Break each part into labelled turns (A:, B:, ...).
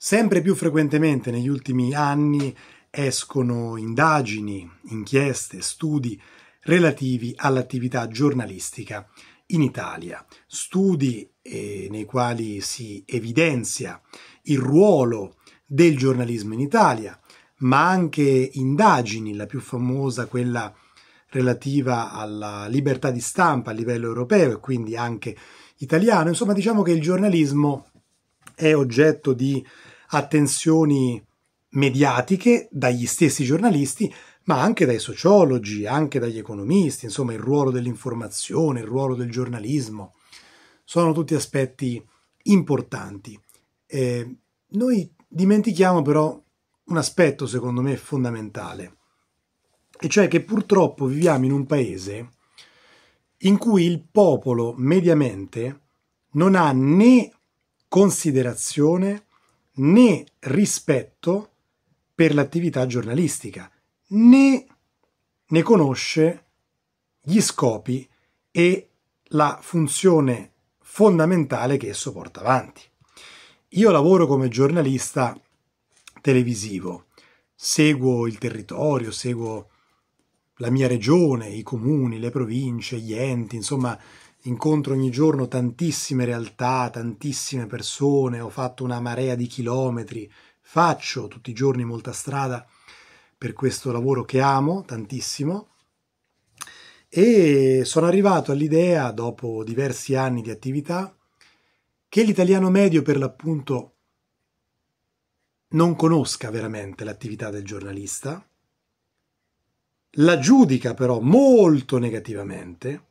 A: Sempre più frequentemente negli ultimi anni escono indagini, inchieste, studi relativi all'attività giornalistica in Italia, studi eh, nei quali si evidenzia il ruolo del giornalismo in Italia, ma anche indagini, la più famosa, quella relativa alla libertà di stampa a livello europeo e quindi anche italiano. Insomma, diciamo che il giornalismo è oggetto di attenzioni mediatiche dagli stessi giornalisti, ma anche dai sociologi, anche dagli economisti, insomma il ruolo dell'informazione, il ruolo del giornalismo. Sono tutti aspetti importanti. Eh, noi dimentichiamo però un aspetto secondo me fondamentale, e cioè che purtroppo viviamo in un paese in cui il popolo mediamente non ha né considerazione né rispetto per l'attività giornalistica, né ne conosce gli scopi e la funzione fondamentale che esso porta avanti. Io lavoro come giornalista televisivo, seguo il territorio, seguo la mia regione, i comuni, le province, gli enti, insomma incontro ogni giorno tantissime realtà, tantissime persone, ho fatto una marea di chilometri, faccio tutti i giorni molta strada per questo lavoro che amo tantissimo e sono arrivato all'idea, dopo diversi anni di attività, che l'italiano medio per l'appunto non conosca veramente l'attività del giornalista, la giudica però molto negativamente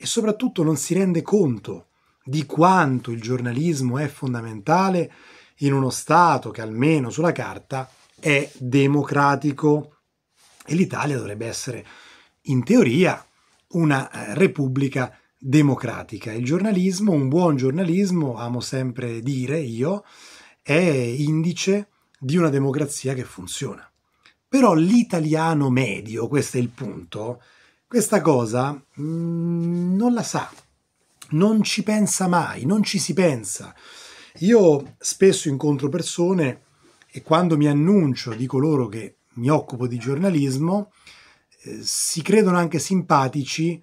A: e soprattutto non si rende conto di quanto il giornalismo è fondamentale in uno Stato che almeno sulla carta è democratico e l'Italia dovrebbe essere in teoria una eh, repubblica democratica. Il giornalismo, un buon giornalismo, amo sempre dire io, è indice di una democrazia che funziona. Però l'italiano medio, questo è il punto, questa cosa mh, mm, non la sa, non ci pensa mai, non ci si pensa. Io spesso incontro persone e quando mi annuncio di coloro che mi occupo di giornalismo, eh, si credono anche simpatici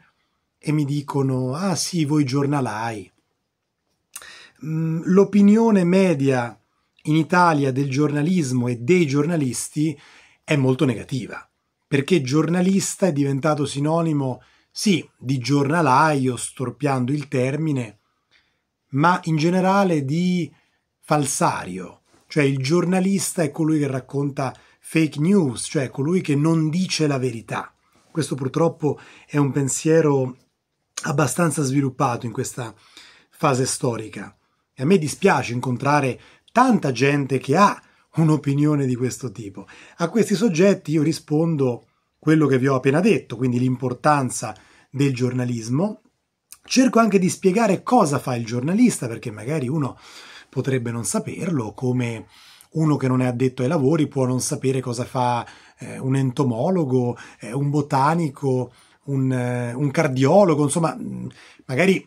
A: e mi dicono, ah sì, voi giornalai. Mm, l'opinione media in Italia del giornalismo e dei giornalisti è molto negativa perché giornalista è diventato sinonimo, sì, di giornalaio, storpiando il termine, ma in generale di falsario, cioè il giornalista è colui che racconta fake news, cioè colui che non dice la verità. Questo purtroppo è un pensiero abbastanza sviluppato in questa fase storica. E a me dispiace incontrare tanta gente che ha un'opinione di questo tipo. A questi soggetti io rispondo quello che vi ho appena detto, quindi l'importanza del giornalismo. Cerco anche di spiegare cosa fa il giornalista, perché magari uno potrebbe non saperlo, come uno che non è addetto ai lavori può non sapere cosa fa eh, un entomologo, eh, un botanico, un, eh, un cardiologo, insomma, mm, magari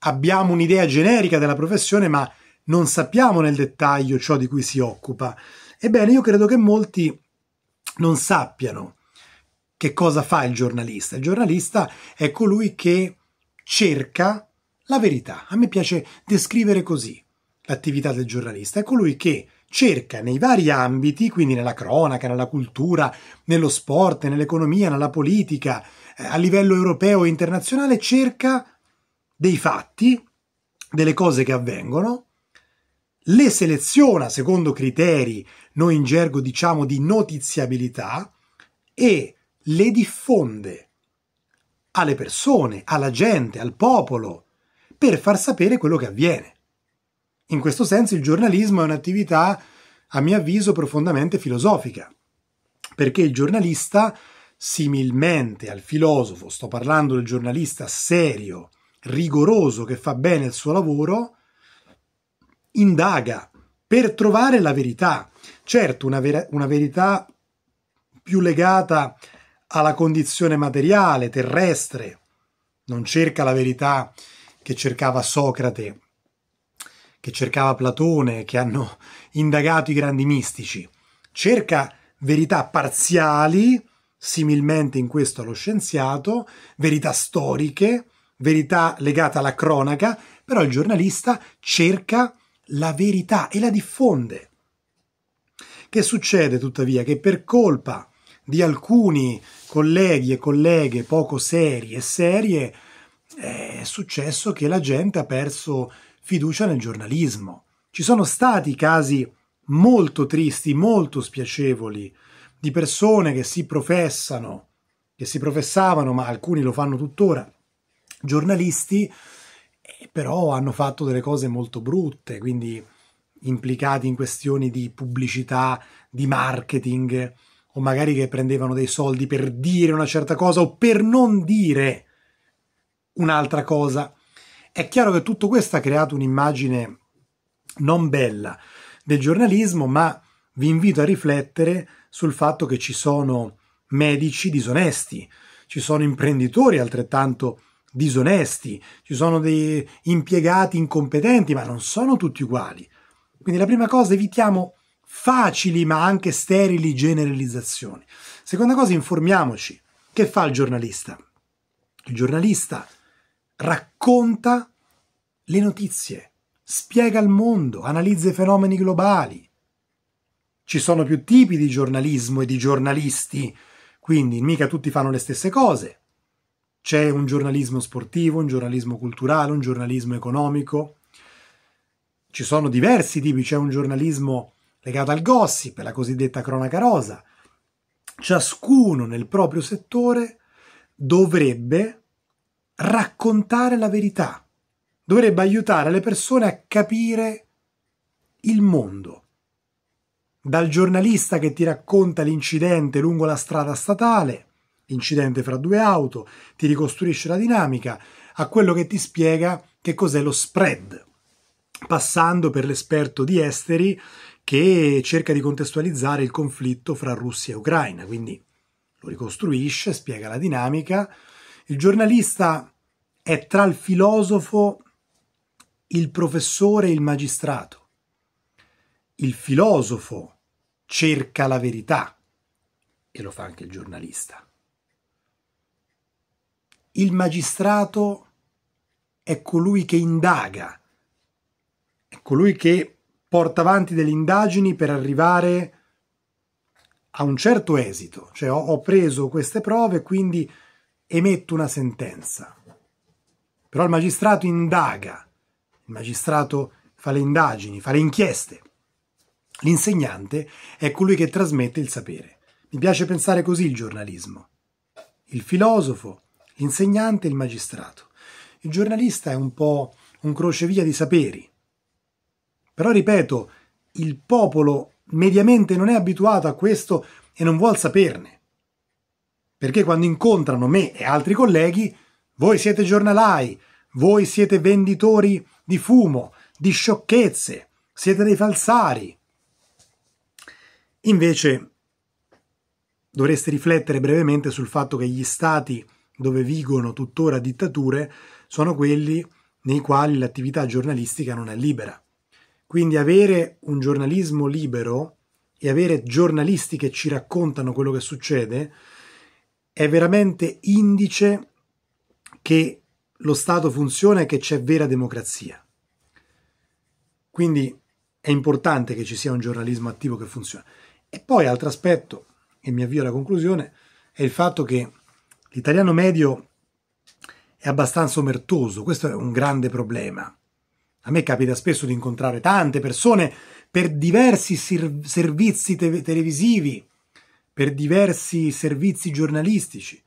A: abbiamo un'idea generica della professione, ma non sappiamo nel dettaglio ciò di cui si occupa. Ebbene, io credo che molti non sappiano che cosa fa il giornalista. Il giornalista è colui che cerca la verità. A me piace descrivere così l'attività del giornalista. È colui che cerca nei vari ambiti, quindi nella cronaca, nella cultura, nello sport, nell'economia, nella politica, eh, a livello europeo e internazionale, cerca dei fatti, delle cose che avvengono le seleziona secondo criteri, noi in gergo diciamo di notiziabilità, e le diffonde alle persone, alla gente, al popolo, per far sapere quello che avviene. In questo senso il giornalismo è un'attività, a mio avviso, profondamente filosofica, perché il giornalista, similmente al filosofo, sto parlando del giornalista serio, rigoroso, che fa bene il suo lavoro, indaga per trovare la verità. Certo, una, ver- una verità più legata alla condizione materiale, terrestre, non cerca la verità che cercava Socrate, che cercava Platone, che hanno indagato i grandi mistici. Cerca verità parziali, similmente in questo allo scienziato, verità storiche, verità legate alla cronaca, però il giornalista cerca la verità e la diffonde. Che succede tuttavia? Che per colpa di alcuni colleghi e colleghe poco seri e serie è successo che la gente ha perso fiducia nel giornalismo. Ci sono stati casi molto tristi, molto spiacevoli, di persone che si professano, che si professavano, ma alcuni lo fanno tuttora, giornalisti però hanno fatto delle cose molto brutte, quindi implicati in questioni di pubblicità, di marketing, o magari che prendevano dei soldi per dire una certa cosa o per non dire un'altra cosa. È chiaro che tutto questo ha creato un'immagine non bella del giornalismo, ma vi invito a riflettere sul fatto che ci sono medici disonesti, ci sono imprenditori altrettanto disonesti, disonesti, ci sono dei impiegati incompetenti, ma non sono tutti uguali. Quindi la prima cosa, evitiamo facili ma anche sterili generalizzazioni. Seconda cosa, informiamoci. Che fa il giornalista? Il giornalista racconta le notizie, spiega il mondo, analizza i fenomeni globali. Ci sono più tipi di giornalismo e di giornalisti, quindi mica tutti fanno le stesse cose. C'è un giornalismo sportivo, un giornalismo culturale, un giornalismo economico. Ci sono diversi tipi, c'è un giornalismo legato al gossip, la cosiddetta cronaca rosa. Ciascuno nel proprio settore dovrebbe raccontare la verità, dovrebbe aiutare le persone a capire il mondo. Dal giornalista che ti racconta l'incidente lungo la strada statale, incidente fra due auto, ti ricostruisce la dinamica, a quello che ti spiega che cos'è lo spread, passando per l'esperto di esteri che cerca di contestualizzare il conflitto fra Russia e Ucraina, quindi lo ricostruisce, spiega la dinamica. Il giornalista è tra il filosofo, il professore e il magistrato. Il filosofo cerca la verità e lo fa anche il giornalista il magistrato è colui che indaga, è colui che porta avanti delle indagini per arrivare a un certo esito, cioè ho, ho preso queste prove, quindi emetto una sentenza. Però il magistrato indaga, il magistrato fa le indagini, fa le inchieste. L'insegnante è colui che trasmette il sapere. Mi piace pensare così il giornalismo. Il filosofo l'insegnante e il magistrato. Il giornalista è un po' un crocevia di saperi. Però ripeto, il popolo mediamente non è abituato a questo e non vuol saperne. Perché quando incontrano me e altri colleghi, voi siete giornalai, voi siete venditori di fumo, di sciocchezze, siete dei falsari. Invece dovreste riflettere brevemente sul fatto che gli stati dove vigono tuttora dittature, sono quelli nei quali l'attività giornalistica non è libera. Quindi avere un giornalismo libero e avere giornalisti che ci raccontano quello che succede è veramente indice che lo Stato funziona e che c'è vera democrazia. Quindi è importante che ci sia un giornalismo attivo che funziona. E poi altro aspetto, e mi avvio alla conclusione, è il fatto che L'italiano medio è abbastanza omertoso, questo è un grande problema. A me capita spesso di incontrare tante persone per diversi servizi te- televisivi, per diversi servizi giornalistici.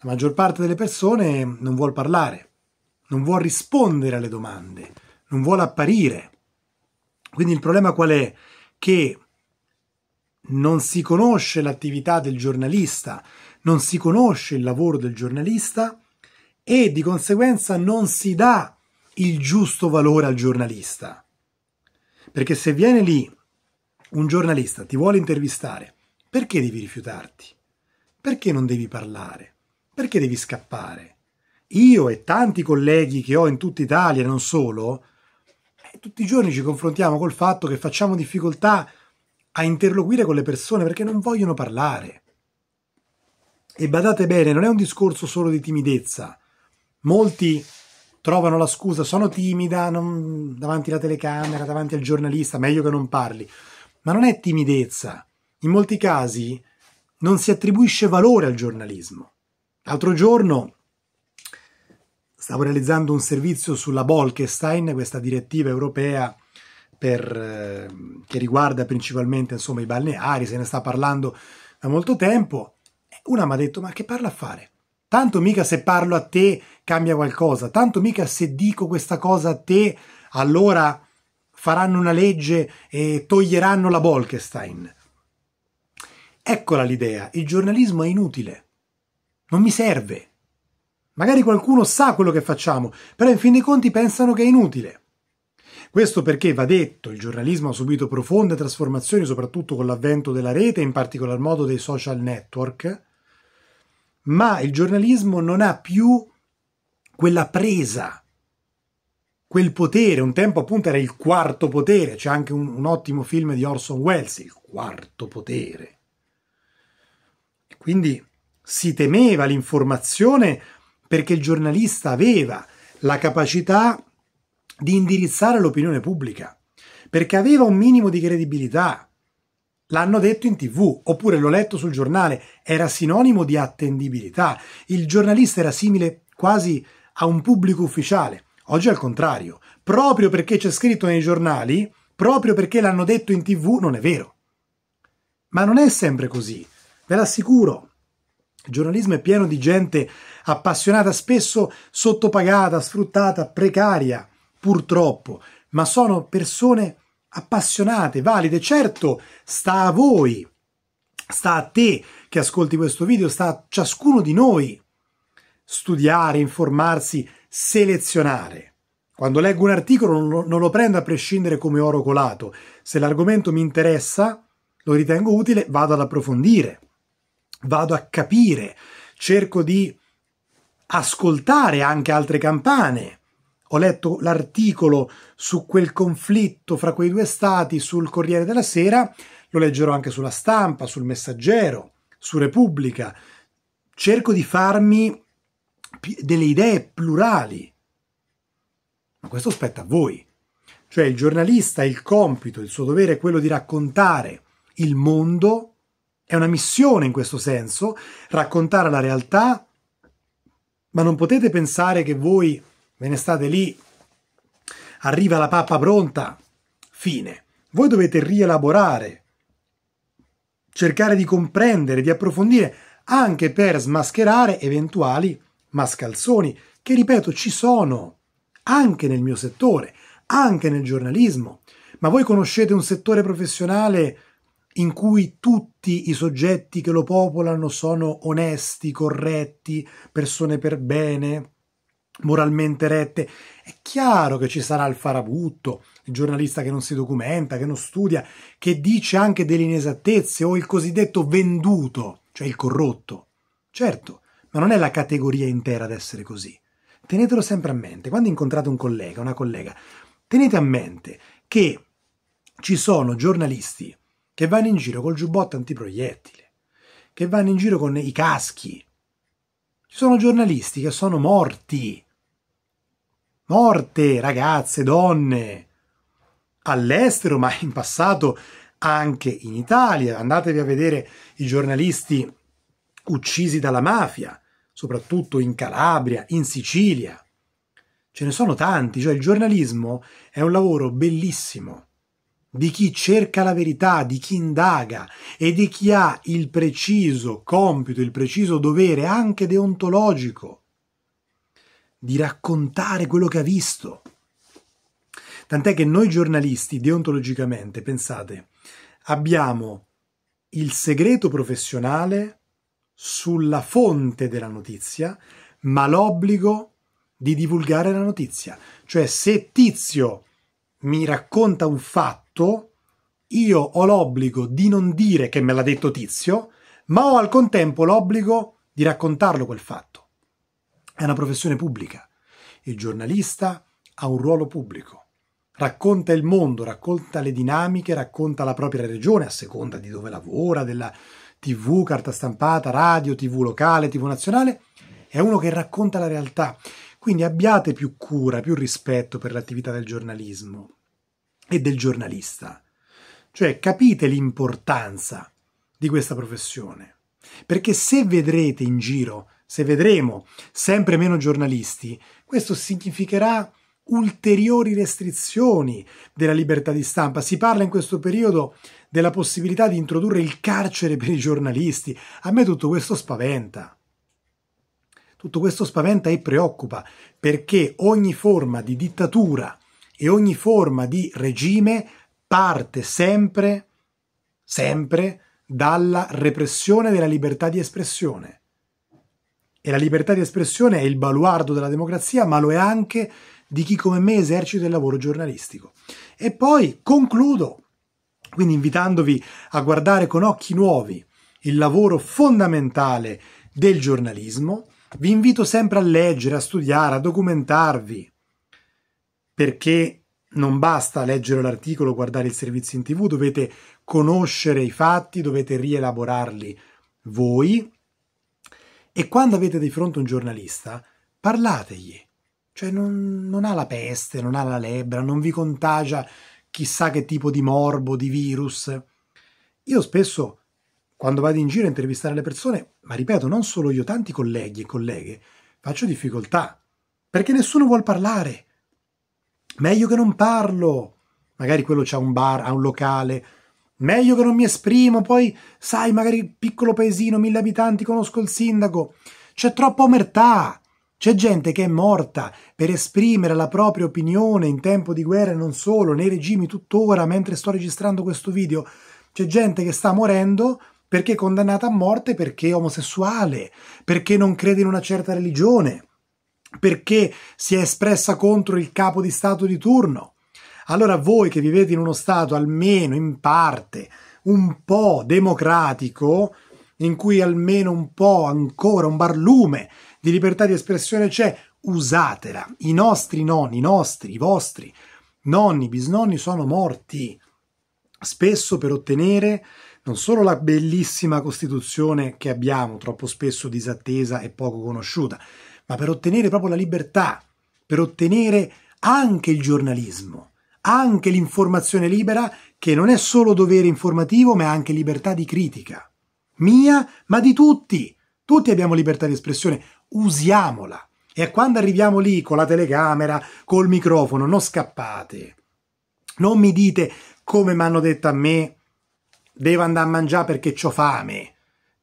A: La maggior parte delle persone non vuole parlare, non vuole rispondere alle domande, non vuole apparire. Quindi il problema qual è? Che non si conosce l'attività del giornalista, non si conosce il lavoro del giornalista e di conseguenza non si dà il giusto valore al giornalista. Perché se viene lì un giornalista, ti vuole intervistare, perché devi rifiutarti? Perché non devi parlare? Perché devi scappare? Io e tanti colleghi che ho in tutta Italia, non solo, eh, tutti i giorni ci confrontiamo col fatto che facciamo difficoltà a interloquire con le persone perché non vogliono parlare. E badate bene, non è un discorso solo di timidezza. Molti trovano la scusa, sono timida non, davanti alla telecamera, davanti al giornalista, meglio che non parli. Ma non è timidezza. In molti casi non si attribuisce valore al giornalismo. L'altro giorno stavo realizzando un servizio sulla Bolkestein, questa direttiva europea per, eh, che riguarda principalmente insomma, i balneari, se ne sta parlando da molto tempo una mi ha detto, ma che parla a fare? Tanto mica se parlo a te cambia qualcosa, tanto mica se dico questa cosa a te allora faranno una legge e toglieranno la Bolkestein. Eccola l'idea, il giornalismo è inutile, non mi serve. Magari qualcuno sa quello che facciamo, però in fin dei conti pensano che è inutile. Questo perché, va detto, il giornalismo ha subito profonde trasformazioni, soprattutto con l'avvento della rete, in particolar modo dei social network, ma il giornalismo non ha più quella presa, quel potere. Un tempo appunto era il quarto potere, c'è anche un, un ottimo film di Orson Welles, il quarto potere. Quindi si temeva l'informazione perché il giornalista aveva la capacità di indirizzare l'opinione pubblica, perché aveva un minimo di credibilità, L'hanno detto in tv, oppure l'ho letto sul giornale, era sinonimo di attendibilità. Il giornalista era simile quasi a un pubblico ufficiale. Oggi è al contrario, proprio perché c'è scritto nei giornali, proprio perché l'hanno detto in tv, non è vero. Ma non è sempre così, ve l'assicuro. Il giornalismo è pieno di gente appassionata, spesso sottopagata, sfruttata, precaria, purtroppo, ma sono persone appassionate, valide. Certo, sta a voi, sta a te che ascolti questo video, sta a ciascuno di noi studiare, informarsi, selezionare. Quando leggo un articolo non lo, prendo a prescindere come oro colato. Se l'argomento mi interessa, lo ritengo utile, vado ad approfondire, vado a capire, cerco di ascoltare anche altre campane ho letto l'articolo su quel conflitto fra quei due stati sul Corriere della Sera, lo leggerò anche sulla stampa, sul Messaggero, su Repubblica. Cerco di farmi delle idee plurali, ma questo spetta a voi. Cioè il giornalista, il compito, il suo dovere è quello di raccontare il mondo, è una missione in questo senso, raccontare la realtà, ma non potete pensare che voi ve ne state lì, arriva la pappa pronta, fine. Voi dovete rielaborare, cercare di comprendere, di approfondire, anche per smascherare eventuali mascalzoni, che ripeto ci sono anche nel mio settore, anche nel giornalismo. Ma voi conoscete un settore professionale in cui tutti i soggetti che lo popolano sono onesti, corretti, persone per bene? moralmente rette. È chiaro che ci sarà il farabutto, il giornalista che non si documenta, che non studia, che dice anche delle inesattezze o il cosiddetto venduto, cioè il corrotto. Certo, ma non è la categoria intera ad essere così. Tenetelo sempre a mente, quando incontrate un collega, una collega, tenete a mente che ci sono giornalisti che vanno in giro col giubbotto antiproiettile, che vanno in giro con i caschi. Ci sono giornalisti che sono morti morte, ragazze, donne, all'estero, ma in passato anche in Italia. Andatevi a vedere i giornalisti uccisi dalla mafia, soprattutto in Calabria, in Sicilia. Ce ne sono tanti, cioè il giornalismo è un lavoro bellissimo di chi cerca la verità, di chi indaga e di chi ha il preciso compito, il preciso dovere anche deontologico di raccontare quello che ha visto. Tant'è che noi giornalisti, deontologicamente, pensate, abbiamo il segreto professionale sulla fonte della notizia, ma l'obbligo di divulgare la notizia. Cioè, se Tizio mi racconta un fatto, io ho l'obbligo di non dire che me l'ha detto Tizio, ma ho al contempo l'obbligo di raccontarlo quel fatto è una professione pubblica. Il giornalista ha un ruolo pubblico. Racconta il mondo, racconta le dinamiche, racconta la propria regione a seconda di dove lavora, della TV, carta stampata, radio, TV locale, TV nazionale. È uno che racconta la realtà. Quindi abbiate più cura, più rispetto per l'attività del giornalismo e del giornalista. Cioè capite l'importanza di questa professione. Perché se vedrete in giro se vedremo sempre meno giornalisti, questo significherà ulteriori restrizioni della libertà di stampa. Si parla in questo periodo della possibilità di introdurre il carcere per i giornalisti. A me tutto questo spaventa. Tutto questo spaventa e preoccupa perché ogni forma di dittatura e ogni forma di regime parte sempre, sempre dalla repressione della libertà di espressione e la libertà di espressione è il baluardo della democrazia, ma lo è anche di chi come me esercita il lavoro giornalistico. E poi concludo, quindi invitandovi a guardare con occhi nuovi il lavoro fondamentale del giornalismo, vi invito sempre a leggere, a studiare, a documentarvi, perché non basta leggere l'articolo, guardare il servizio in tv, dovete conoscere i fatti, dovete rielaborarli voi e quando avete di fronte un giornalista, parlategli. Cioè non, non ha la peste, non ha la lebbra, non vi contagia chissà che tipo di morbo, di virus. Io spesso, quando vado in giro a intervistare le persone, ma ripeto, non solo io, tanti colleghi e colleghe, faccio difficoltà. Perché nessuno vuol parlare. Meglio che non parlo. Magari quello ha un bar, ha un locale, meglio che non mi esprimo, poi sai, magari piccolo paesino, mille abitanti, conosco il sindaco. C'è troppa omertà. C'è gente che è morta per esprimere la propria opinione in tempo di guerra e non solo, nei regimi tuttora, mentre sto registrando questo video. C'è gente che sta morendo perché è condannata a morte perché è omosessuale, perché non crede in una certa religione, perché si è espressa contro il capo di Stato di turno. Allora voi che vivete in uno Stato almeno in parte un po' democratico, in cui almeno un po' ancora un barlume di libertà di espressione c'è, usatela. I nostri nonni, i nostri, i vostri nonni, bisnonni sono morti spesso per ottenere non solo la bellissima Costituzione che abbiamo, troppo spesso disattesa e poco conosciuta, ma per ottenere proprio la libertà, per ottenere anche il giornalismo anche l'informazione libera che non è solo dovere informativo ma è anche libertà di critica. Mia, ma di tutti. Tutti abbiamo libertà di espressione, usiamola. E quando arriviamo lì con la telecamera, col microfono, non scappate. Non mi dite come mi hanno detto a me, devo andare a mangiare perché ho fame.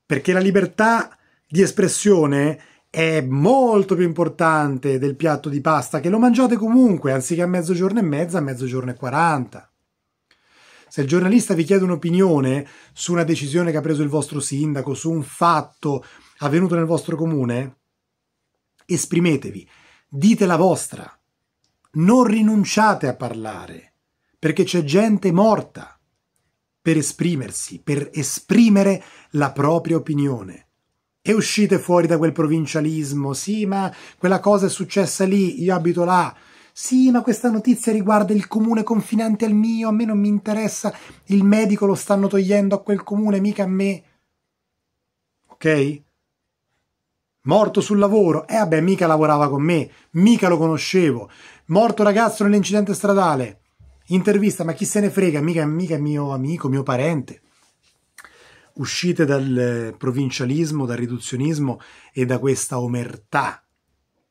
A: Perché la libertà di espressione è molto più importante del piatto di pasta che lo mangiate comunque, anziché a mezzogiorno e mezza, a mezzogiorno e 40. Se il giornalista vi chiede un'opinione su una decisione che ha preso il vostro sindaco, su un fatto avvenuto nel vostro comune, esprimetevi, dite la vostra, non rinunciate a parlare, perché c'è gente morta per esprimersi, per esprimere la propria opinione e uscite fuori da quel provincialismo. Sì, ma quella cosa è successa lì, io abito là. Sì, ma questa notizia riguarda il comune confinante al mio, a me non mi interessa, il medico lo stanno togliendo a quel comune, mica a me. Ok? Morto sul lavoro, eh vabbè, mica lavorava con me, mica lo conoscevo. Morto ragazzo nell'incidente stradale. Intervista, ma chi se ne frega, mica, mica mio amico, mio parente uscite dal eh, provincialismo, dal riduzionismo e da questa omertà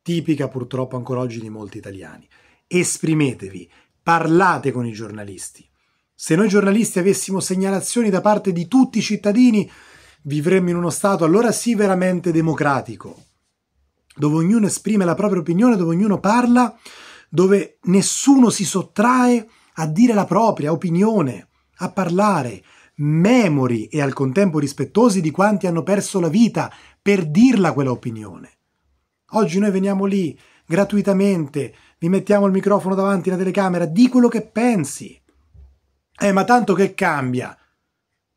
A: tipica purtroppo ancora oggi di molti italiani. Esprimetevi, parlate con i giornalisti. Se noi giornalisti avessimo segnalazioni da parte di tutti i cittadini, vivremmo in uno Stato allora sì veramente democratico, dove ognuno esprime la propria opinione, dove ognuno parla, dove nessuno si sottrae a dire la propria opinione, a parlare, memori e al contempo rispettosi di quanti hanno perso la vita per dirla quella opinione. Oggi noi veniamo lì gratuitamente, vi mettiamo il microfono davanti alla telecamera, di quello che pensi. Eh, ma tanto che cambia,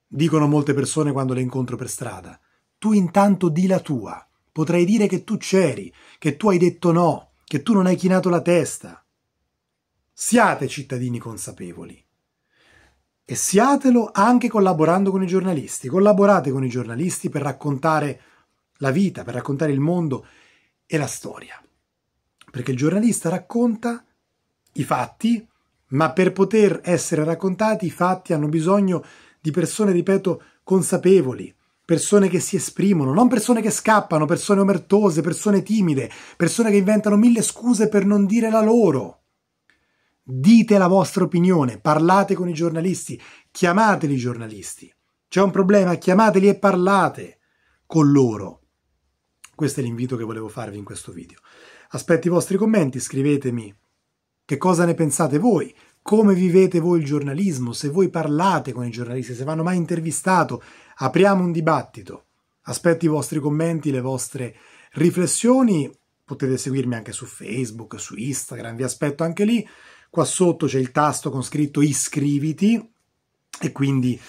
A: dicono molte persone quando le incontro per strada. Tu intanto di la tua. Potrai dire che tu c'eri, che tu hai detto no, che tu non hai chinato la testa. Siate cittadini consapevoli e siatelo anche collaborando con i giornalisti. Collaborate con i giornalisti per raccontare la vita, per raccontare il mondo e la storia. Perché il giornalista racconta i fatti, ma per poter essere raccontati i fatti hanno bisogno di persone, ripeto, consapevoli, persone che si esprimono, non persone che scappano, persone omertose, persone timide, persone che inventano mille scuse per non dire la loro dite la vostra opinione, parlate con i giornalisti, chiamateli i giornalisti. C'è un problema, chiamateli e parlate con loro. Questo è l'invito che volevo farvi in questo video. Aspetto i vostri commenti, scrivetemi che cosa ne pensate voi, come vivete voi il giornalismo, se voi parlate con i giornalisti, se vanno mai intervistato, apriamo un dibattito. Aspetto i vostri commenti, le vostre riflessioni, potete seguirmi anche su Facebook, su Instagram, vi aspetto anche lì. Qua sotto c'è il tasto con scritto iscriviti e quindi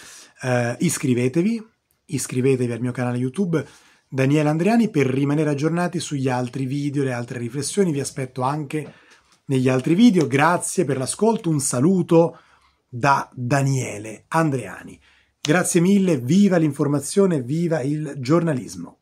A: eh, iscrivetevi, iscrivetevi al mio canale YouTube Daniele Andriani per rimanere aggiornati sugli altri video, le altre riflessioni. Vi aspetto anche negli altri video. Grazie per l'ascolto, un saluto da Daniele Andriani. Grazie mille, viva l'informazione, viva il giornalismo.